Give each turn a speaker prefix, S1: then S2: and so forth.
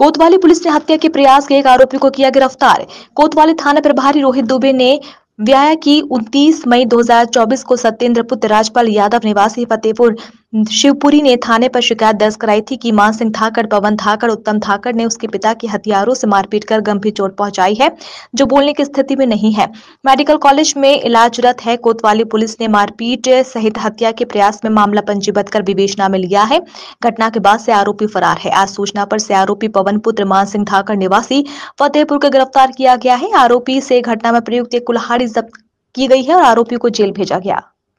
S1: कोतवाली पुलिस ने हत्या के प्रयास के एक आरोपी को किया गिरफ्तार कोतवाली थाना प्रभारी रोहित दुबे ने व्याया की 29 मई 2024 को सत्येंद्र पुत्र राजपाल यादव निवासी फतेहपुर शिवपुरी ने थाने पर शिकायत दर्ज कराई थी कि मान सिंह धाकड़ पवन धाकड़ उत्तम धाकड़ ने उसके पिता की हथियारों से मारपीट कर गंभीर चोट पहुंचाई है जो बोलने की स्थिति में नहीं है मेडिकल कॉलेज में इलाजरत है कोतवाली पुलिस ने मारपीट सहित हत्या के प्रयास में मामला पंजीबद्ध कर विवेचना में लिया है घटना के बाद से आरोपी फरार है आज सूचना पर से आरोपी पवन पुत्र मान सिंह धाकड़ निवासी फतेहपुर को गिरफ्तार किया गया है आरोपी से घटना में प्रयुक्त कुल्हाड़ी जब्त की गई है और आरोपी को जेल भेजा गया